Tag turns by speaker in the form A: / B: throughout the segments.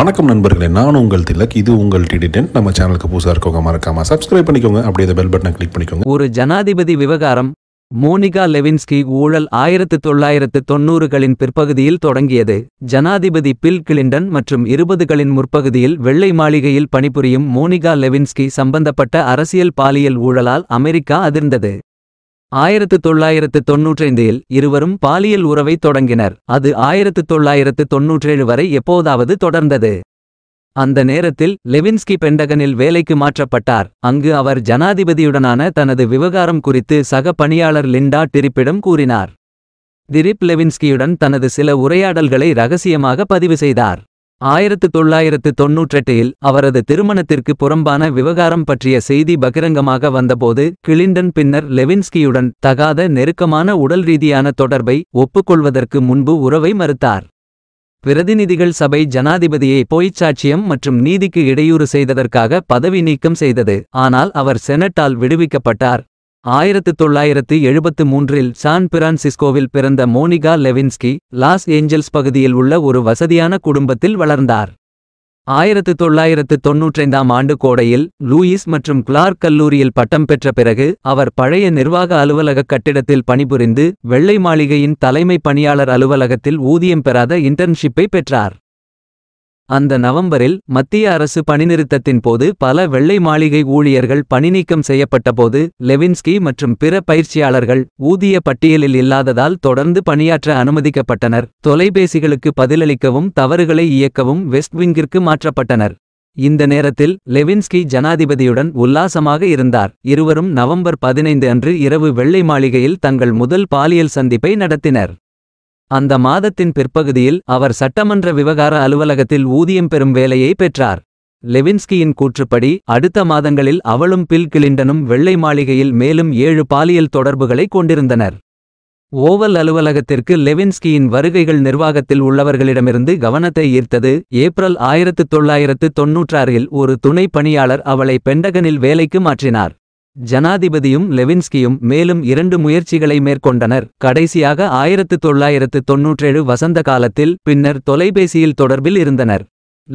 A: வணக்கம் நண்பர்களே நான் உங்கள் திலக் இது உங்கள் டிடிடென்ட் நம்ம சேனலுக்கு புதுசாக இருக்கவங்க மறக்காம சப்ஸ்கிரைப் பண்ணிக்கோங்க அப்படியே இந்த பெல் பட்டனை கிளிக் பண்ணிக்கோங்க ஒரு ஜனாதிபதி விவகாரம் மோனிகா லெவின்ஸ்கி ஊழல் ஆயிரத்து தொள்ளாயிரத்து தொன்னூறுகளின் பிற்பகுதியில் தொடங்கியது ஜனாதிபதி பில் கிளின்டன் மற்றும் இருபதுகளின் முற்பகுதியில் வெள்ளை மாளிகையில் பணிபுரியும் மோனிகா லெவின்ஸ்கி சம்பந்தப்பட்ட அரசியல் பாலியல் ஊழலால் அமெரிக்கா அதிர்ந்தது ஆயிரத்து தொள்ளாயிரத்து தொன்னூற்றைந்தில் இருவரும் பாலியல் உறவை தொடங்கினர் அது ஆயிரத்து தொள்ளாயிரத்து தொன்னூற்றேழு வரை எப்போதாவது தொடர்ந்தது அந்த நேரத்தில் லெவின்ஸ்கி பெண்டகனில் வேலைக்கு மாற்றப்பட்டார் அங்கு அவர் ஜனாதிபதியுடனான தனது விவகாரம் குறித்து சக பணியாளர் லிண்டா டிரிப்பிடம் கூறினார் திரிப் லெவின்ஸ்கியுடன் தனது சில உரையாடல்களை ரகசியமாக பதிவு செய்தார் ஆயிரத்து தொள்ளாயிரத்து தொன்னூற்றெட்டில் அவரது திருமணத்திற்கு புறம்பான விவகாரம் பற்றிய செய்தி பகிரங்கமாக வந்தபோது கிளிண்டன் பின்னர் லெவின்ஸ்கியுடன் தகாத நெருக்கமான உடல் ரீதியான தொடர்பை ஒப்புக்கொள்வதற்கு முன்பு உறவை மறுத்தார் பிரதிநிதிகள் சபை ஜனாதிபதியை பொய்ச்சாட்சியம் மற்றும் நீதிக்கு இடையூறு செய்ததற்காக பதவி நீக்கம் செய்தது ஆனால் அவர் செனட்டால் விடுவிக்கப்பட்டார் ஆயிரத்து தொள்ளாயிரத்து எழுபத்து மூன்றில் சான் பிரான்சிஸ்கோவில் பிறந்த மோனிகா லெவின்ஸ்கி லாஸ் ஏஞ்சல்ஸ் பகுதியில் உள்ள ஒரு வசதியான குடும்பத்தில் வளர்ந்தார் ஆயிரத்து தொள்ளாயிரத்து தொன்னூற்றைந்தாம் ஆண்டு கோடையில் லூயிஸ் மற்றும் கிளார்க் கல்லூரியில் பட்டம் பெற்ற பிறகு அவர் பழைய நிர்வாக அலுவலக கட்டிடத்தில் பணிபுரிந்து வெள்ளை மாளிகையின் தலைமை பணியாளர் அலுவலகத்தில் ஊதியம் பெறாத இன்டர்ன்ஷிப்பை பெற்றார் அந்த நவம்பரில் மத்திய அரசு பணிநிறுத்தத்தின் போது பல வெள்ளை மாளிகை ஊழியர்கள் பணிநீக்கம் செய்யப்பட்டபோது லெவின்ஸ்கி மற்றும் பிற பயிற்சியாளர்கள் ஊதிய பட்டியலில் இல்லாததால் தொடர்ந்து பணியாற்ற அனுமதிக்கப்பட்டனர் தொலைபேசிகளுக்கு பதிலளிக்கவும் தவறுகளை இயக்கவும் வெஸ்ட்விங்கிற்கு மாற்றப்பட்டனர் இந்த நேரத்தில் லெவின்ஸ்கி ஜனாதிபதியுடன் உல்லாசமாக இருந்தார் இருவரும் நவம்பர் பதினைந்து அன்று இரவு வெள்ளை மாளிகையில் தங்கள் முதல் பாலியல் சந்திப்பை நடத்தினர் அந்த மாதத்தின் பிற்பகுதியில் அவர் சட்டமன்ற விவகார அலுவலகத்தில் ஊதியம் பெறும் வேலையை பெற்றார் லெவின்ஸ்கியின் கூற்றுப்படி அடுத்த மாதங்களில் அவளும் பில் கிளிண்டனும் வெள்ளை மாளிகையில் மேலும் ஏழு பாலியல் தொடர்புகளை கொண்டிருந்தனர் ஓவல் அலுவலகத்திற்கு லெவின்ஸ்கியின் வருகைகள் நிர்வாகத்தில் உள்ளவர்களிடமிருந்து கவனத்தை ஈர்த்தது ஏப்ரல் ஆயிரத்து தொள்ளாயிரத்து தொன்னூற்றாறில் ஒரு துணை பணியாளர் அவளை பெண்டகனில் வேலைக்கு மாற்றினார் ஜனாதிபதியும் லெவின்ஸ்கியும் மேலும் இரண்டு முயற்சிகளை மேற்கொண்டனர் கடைசியாக ஆயிரத்து தொள்ளாயிரத்து தொன்னூற்றேழு வசந்த காலத்தில் பின்னர் தொலைபேசியில் தொடர்பில் இருந்தனர்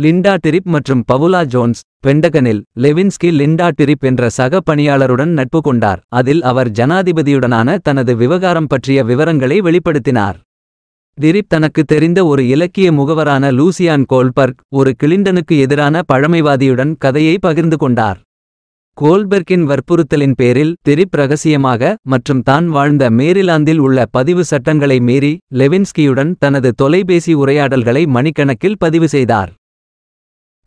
A: லிண்டா டிரிப் மற்றும் பவுலா ஜோன்ஸ் பெண்டகனில் லெவின்ஸ்கி லிண்டா டிரிப் என்ற சக பணியாளருடன் நட்பு கொண்டார் அதில் அவர் ஜனாதிபதியுடனான தனது விவகாரம் பற்றிய விவரங்களை வெளிப்படுத்தினார் திரிப் தனக்கு தெரிந்த ஒரு இலக்கிய முகவரான லூசியான் கோல்பர்க் ஒரு கிளிண்டனுக்கு எதிரான பழமைவாதியுடன் கதையை பகிர்ந்து கொண்டார் கோல்பெர்க்கின் வற்புறுத்தலின் பேரில் திரிப் ரகசியமாக மற்றும் தான் வாழ்ந்த மேரிலாந்தில் உள்ள பதிவு சட்டங்களை மீறி லெவின்ஸ்கியுடன் தனது தொலைபேசி உரையாடல்களை மணிக்கணக்கில் பதிவு செய்தார்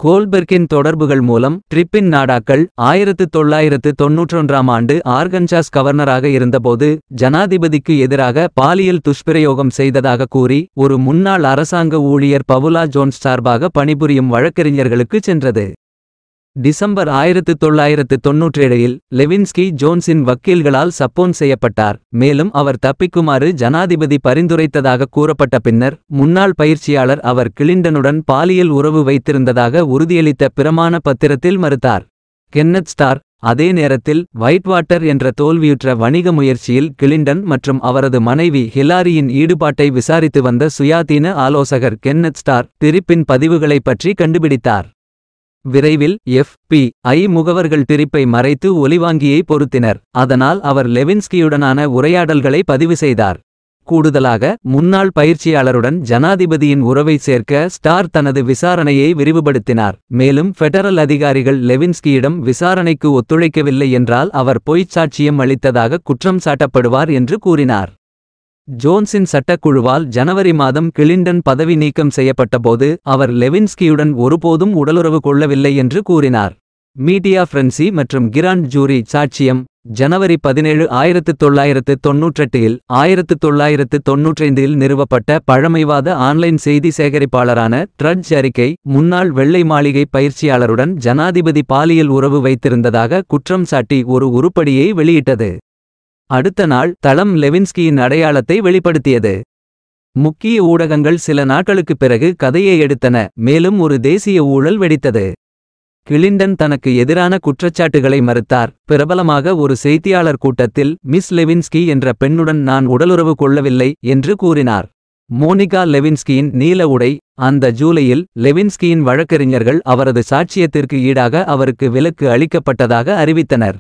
A: கோல்பெர்க்கின் தொடர்புகள் மூலம் ட்ரிப்பின் நாடாக்கள் ஆயிரத்து தொள்ளாயிரத்து தொன்னூற்றொன்றாம் ஆண்டு ஆர்கன்சாஸ் கவர்னராக இருந்தபோது ஜனாதிபதிக்கு எதிராக பாலியல் துஷ்பிரயோகம் செய்ததாக கூறி ஒரு முன்னாள் அரசாங்க ஊழியர் பவுலா ஜோன்ஸ் சார்பாக பணிபுரியும் வழக்கறிஞர்களுக்கு சென்றது டிசம்பர் ஆயிரத்து தொள்ளாயிரத்து தொன்னூற்றேழில் லெவின்ஸ்கி ஜோன்ஸின் வக்கீல்களால் சப்போன் செய்யப்பட்டார் மேலும் அவர் தப்பிக்குமாறு ஜனாதிபதி பரிந்துரைத்ததாக கூறப்பட்ட பின்னர் முன்னாள் பயிற்சியாளர் அவர் கிளிண்டனுடன் பாலியல் உறவு வைத்திருந்ததாக உறுதியளித்த பிரமாண பத்திரத்தில் மறுத்தார் கென்னத் ஸ்டார் அதே நேரத்தில் வாட்டர் என்ற தோல்வியுற்ற வணிக முயற்சியில் கிளிண்டன் மற்றும் அவரது மனைவி ஹிலாரியின் ஈடுபாட்டை விசாரித்து வந்த சுயாதீன ஆலோசகர் கென்னத் ஸ்டார் திரிப்பின் பதிவுகளைப் பற்றி கண்டுபிடித்தார் விரைவில் எஃப் பி ஐ முகவர்கள் பிரிப்பை மறைத்து ஒலிவாங்கியை பொருத்தினர் அதனால் அவர் லெவின்ஸ்கியுடனான உரையாடல்களை பதிவு செய்தார் கூடுதலாக முன்னாள் பயிற்சியாளருடன் ஜனாதிபதியின் உறவை சேர்க்க ஸ்டார் தனது விசாரணையை விரிவுபடுத்தினார் மேலும் ஃபெடரல் அதிகாரிகள் லெவின்ஸ்கியிடம் விசாரணைக்கு ஒத்துழைக்கவில்லை என்றால் அவர் பொய்ச்சாட்சியம் அளித்ததாக குற்றம் சாட்டப்படுவார் என்று கூறினார் ஜோன்ஸின் சட்டக்குழுவால் ஜனவரி மாதம் கிளிண்டன் பதவி நீக்கம் செய்யப்பட்டபோது அவர் லெவின்ஸ்கியுடன் ஒருபோதும் உடலுறவு கொள்ளவில்லை என்று கூறினார் மீடியா பிரென்சி மற்றும் கிராண்ட் ஜூரி சாட்சியம் ஜனவரி பதினேழு ஆயிரத்து தொள்ளாயிரத்து தொன்னூற்றெட்டில் ஆயிரத்து தொள்ளாயிரத்து தொன்னூற்றைந்தில் நிறுவப்பட்ட பழமைவாத ஆன்லைன் செய்தி சேகரிப்பாளரான ட்ரட்ஜ் அறிக்கை முன்னாள் வெள்ளை மாளிகை பயிற்சியாளருடன் ஜனாதிபதி பாலியல் உறவு வைத்திருந்ததாக குற்றம் சாட்டி ஒரு உருப்படியை வெளியிட்டது அடுத்த நாள் தளம் லெவின்ஸ்கியின் அடையாளத்தை வெளிப்படுத்தியது முக்கிய ஊடகங்கள் சில நாட்களுக்குப் பிறகு கதையை எடுத்தன மேலும் ஒரு தேசிய ஊழல் வெடித்தது கிளிண்டன் தனக்கு எதிரான குற்றச்சாட்டுகளை மறுத்தார் பிரபலமாக ஒரு செய்தியாளர் கூட்டத்தில் மிஸ் லெவின்ஸ்கி என்ற பெண்ணுடன் நான் உடலுறவு கொள்ளவில்லை என்று கூறினார் மோனிகா லெவின்ஸ்கியின் நீல உடை அந்த ஜூலையில் லெவின்ஸ்கியின் வழக்கறிஞர்கள் அவரது சாட்சியத்திற்கு ஈடாக அவருக்கு விலக்கு அளிக்கப்பட்டதாக அறிவித்தனர்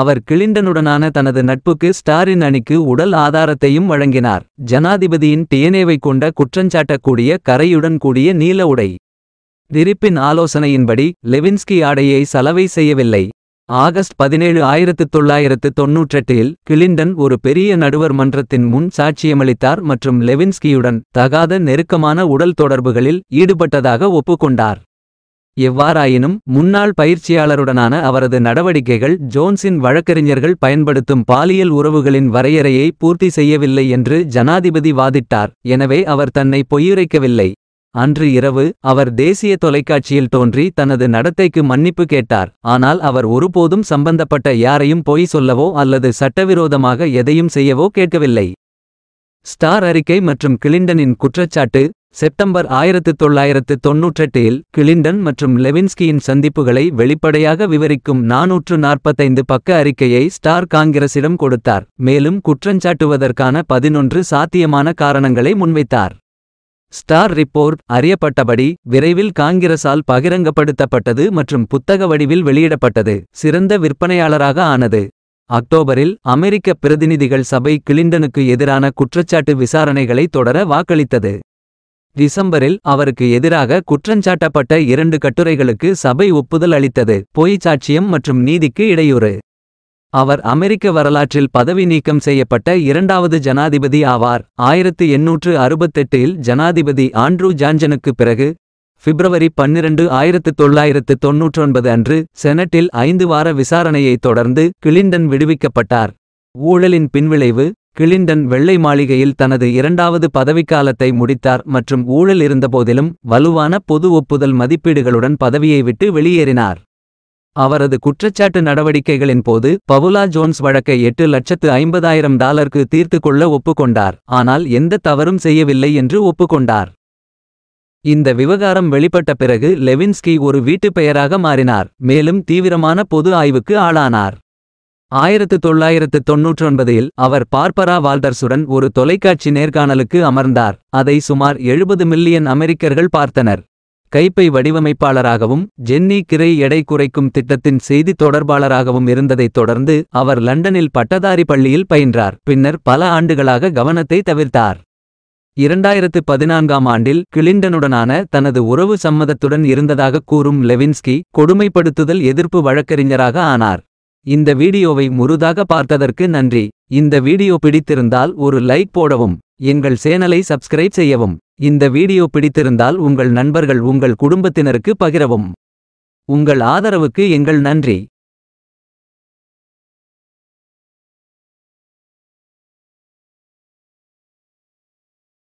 A: அவர் கிளிண்டனுடனான தனது நட்புக்கு ஸ்டாரின் அணிக்கு உடல் ஆதாரத்தையும் வழங்கினார் ஜனாதிபதியின் டிஎன்ஏவை கொண்ட குற்றஞ்சாட்டக்கூடிய கரையுடன் கூடிய நீல உடை திரிப்பின் ஆலோசனையின்படி லெவின்ஸ்கி ஆடையை சலவை செய்யவில்லை ஆகஸ்ட் பதினேழு ஆயிரத்து தொள்ளாயிரத்து தொன்னூற்றெட்டில் கிளிண்டன் ஒரு பெரிய நடுவர் மன்றத்தின் முன் சாட்சியமளித்தார் மற்றும் லெவின்ஸ்கியுடன் தகாத நெருக்கமான உடல் தொடர்புகளில் ஈடுபட்டதாக ஒப்புக்கொண்டார் எவ்வாறாயினும் முன்னாள் பயிற்சியாளருடனான அவரது நடவடிக்கைகள் ஜோன்ஸின் வழக்கறிஞர்கள் பயன்படுத்தும் பாலியல் உறவுகளின் வரையறையை பூர்த்தி செய்யவில்லை என்று ஜனாதிபதி வாதிட்டார் எனவே அவர் தன்னை பொய்யுரைக்கவில்லை அன்று இரவு அவர் தேசிய தொலைக்காட்சியில் தோன்றி தனது நடத்தைக்கு மன்னிப்பு கேட்டார் ஆனால் அவர் ஒருபோதும் சம்பந்தப்பட்ட யாரையும் பொய் சொல்லவோ அல்லது சட்டவிரோதமாக எதையும் செய்யவோ கேட்கவில்லை ஸ்டார் அறிக்கை மற்றும் கிளிண்டனின் குற்றச்சாட்டு செப்டம்பர் ஆயிரத்து தொள்ளாயிரத்து தொன்னூற்றெட்டில் கிளிண்டன் மற்றும் லெவின்ஸ்கியின் சந்திப்புகளை வெளிப்படையாக விவரிக்கும் நாநூற்று நாற்பத்தைந்து பக்க அறிக்கையை ஸ்டார் காங்கிரசிடம் கொடுத்தார் மேலும் குற்றஞ்சாட்டுவதற்கான பதினொன்று சாத்தியமான காரணங்களை முன்வைத்தார் ஸ்டார் ரிப்போர்ட் அறியப்பட்டபடி விரைவில் காங்கிரஸால் பகிரங்கப்படுத்தப்பட்டது மற்றும் புத்தக வடிவில் வெளியிடப்பட்டது சிறந்த விற்பனையாளராக ஆனது அக்டோபரில் அமெரிக்க பிரதிநிதிகள் சபை கிளிண்டனுக்கு எதிரான குற்றச்சாட்டு விசாரணைகளை தொடர வாக்களித்தது டிசம்பரில் அவருக்கு எதிராக குற்றஞ்சாட்டப்பட்ட இரண்டு கட்டுரைகளுக்கு சபை ஒப்புதல் அளித்தது பொய்ச்சாட்சியம் மற்றும் நீதிக்கு இடையூறு அவர் அமெரிக்க வரலாற்றில் பதவி நீக்கம் செய்யப்பட்ட இரண்டாவது ஜனாதிபதி ஆவார் ஆயிரத்து எண்ணூற்று அறுபத்தெட்டில் ஜனாதிபதி ஆண்ட்ரூ ஜான்சனுக்கு பிறகு பிப்ரவரி பன்னிரண்டு ஆயிரத்து தொள்ளாயிரத்து ஒன்பது அன்று செனட்டில் ஐந்து வார விசாரணையைத் தொடர்ந்து கிளிண்டன் விடுவிக்கப்பட்டார் ஊழலின் பின்விளைவு கிளிண்டன் வெள்ளை மாளிகையில் தனது இரண்டாவது பதவிக்காலத்தை முடித்தார் மற்றும் ஊழல் இருந்தபோதிலும் வலுவான பொது ஒப்புதல் மதிப்பீடுகளுடன் பதவியை விட்டு வெளியேறினார் அவரது குற்றச்சாட்டு நடவடிக்கைகளின் போது பவுலா ஜோன்ஸ் வழக்கை எட்டு லட்சத்து ஐம்பதாயிரம் டாலருக்கு தீர்த்து கொள்ள ஒப்புக்கொண்டார் ஆனால் எந்த தவறும் செய்யவில்லை என்று ஒப்புக்கொண்டார் இந்த விவகாரம் வெளிப்பட்ட பிறகு லெவின்ஸ்கி ஒரு வீட்டுப் பெயராக மாறினார் மேலும் தீவிரமான பொது ஆய்வுக்கு ஆளானார் ஆயிரத்து தொள்ளாயிரத்து ஒன்பதில் அவர் பார்பரா வால்டர்ஸுடன் ஒரு தொலைக்காட்சி நேர்காணலுக்கு அமர்ந்தார் அதை சுமார் எழுபது மில்லியன் அமெரிக்கர்கள் பார்த்தனர் கைப்பை வடிவமைப்பாளராகவும் ஜென்னி கிரை எடை குறைக்கும் திட்டத்தின் செய்தி தொடர்பாளராகவும் இருந்ததைத் தொடர்ந்து அவர் லண்டனில் பட்டதாரி பள்ளியில் பயின்றார் பின்னர் பல ஆண்டுகளாக கவனத்தை தவிர்த்தார் இரண்டாயிரத்து பதினான்காம் ஆண்டில் கிளிண்டனுடனான தனது உறவு சம்மதத்துடன் இருந்ததாக கூறும் லெவின்ஸ்கி கொடுமைப்படுத்துதல் எதிர்ப்பு வழக்கறிஞராக ஆனார் இந்த வீடியோவை முருதாக பார்த்ததற்கு நன்றி இந்த வீடியோ பிடித்திருந்தால் ஒரு லைக் போடவும் எங்கள் சேனலை சப்ஸ்கிரைப் செய்யவும் இந்த வீடியோ பிடித்திருந்தால் உங்கள் நண்பர்கள் உங்கள் குடும்பத்தினருக்கு பகிரவும் உங்கள் ஆதரவுக்கு எங்கள் நன்றி